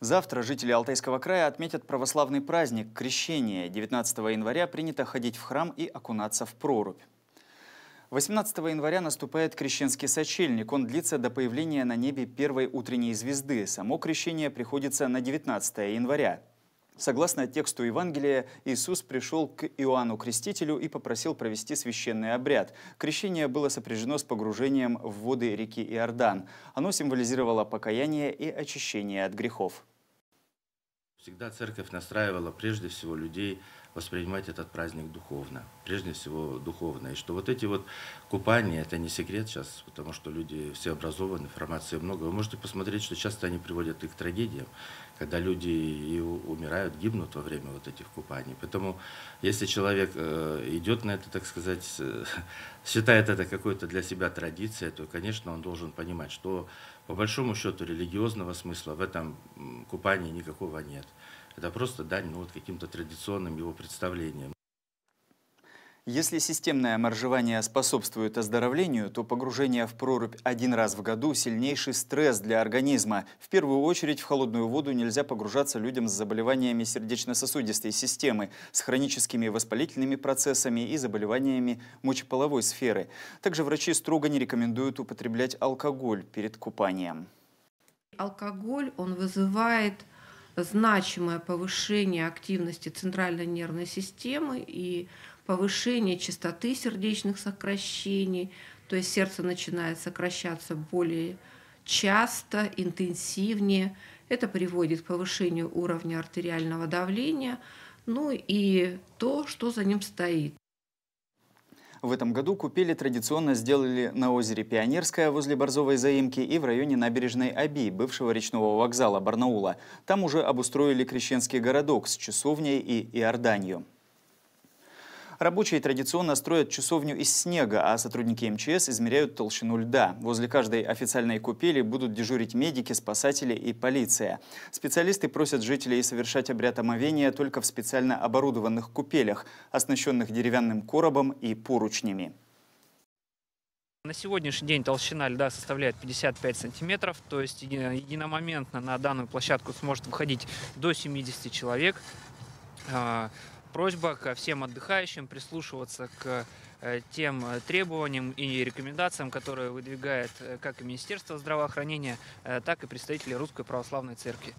Завтра жители Алтайского края отметят православный праздник Крещение. 19 января принято ходить в храм и окунаться в прорубь. 18 января наступает крещенский сочельник. Он длится до появления на небе первой утренней звезды. Само крещение приходится на 19 января. Согласно тексту Евангелия, Иисус пришел к Иоанну Крестителю и попросил провести священный обряд. Крещение было сопряжено с погружением в воды реки Иордан. Оно символизировало покаяние и очищение от грехов. Всегда церковь настраивала прежде всего людей воспринимать этот праздник духовно, прежде всего духовно. И что вот эти вот купания, это не секрет сейчас, потому что люди все образованы, информации много. Вы можете посмотреть, что часто они приводят их к трагедиям, когда люди и умирают, гибнут во время вот этих купаний. Поэтому если человек э, идет на это, так сказать, э, считает это какой-то для себя традицией, то, конечно, он должен понимать, что по большому счету религиозного смысла в этом купании никакого нет. Это просто дань ну, вот каким-то традиционным его представлениям. Если системное моржевание способствует оздоровлению, то погружение в прорубь один раз в году – сильнейший стресс для организма. В первую очередь в холодную воду нельзя погружаться людям с заболеваниями сердечно-сосудистой системы, с хроническими воспалительными процессами и заболеваниями мочеполовой сферы. Также врачи строго не рекомендуют употреблять алкоголь перед купанием. Алкоголь, он вызывает значимое повышение активности центральной нервной системы и повышение частоты сердечных сокращений, то есть сердце начинает сокращаться более часто, интенсивнее. Это приводит к повышению уровня артериального давления, ну и то, что за ним стоит. В этом году купили традиционно сделали на озере Пионерское возле Борзовой заимки и в районе набережной Аби, бывшего речного вокзала Барнаула. Там уже обустроили крещенский городок с часовней и иорданью. Рабочие традиционно строят часовню из снега, а сотрудники МЧС измеряют толщину льда. Возле каждой официальной купели будут дежурить медики, спасатели и полиция. Специалисты просят жителей совершать обряд омовения только в специально оборудованных купелях, оснащенных деревянным коробом и поручнями. На сегодняшний день толщина льда составляет 55 сантиметров, то есть единомоментно на данную площадку сможет выходить до 70 человек. А, просьба ко э, всем отдыхающим прислушиваться к э, тем э, требованиям и рекомендациям, которые выдвигает как и Министерство здравоохранения, так и представители Русской Православной Церкви.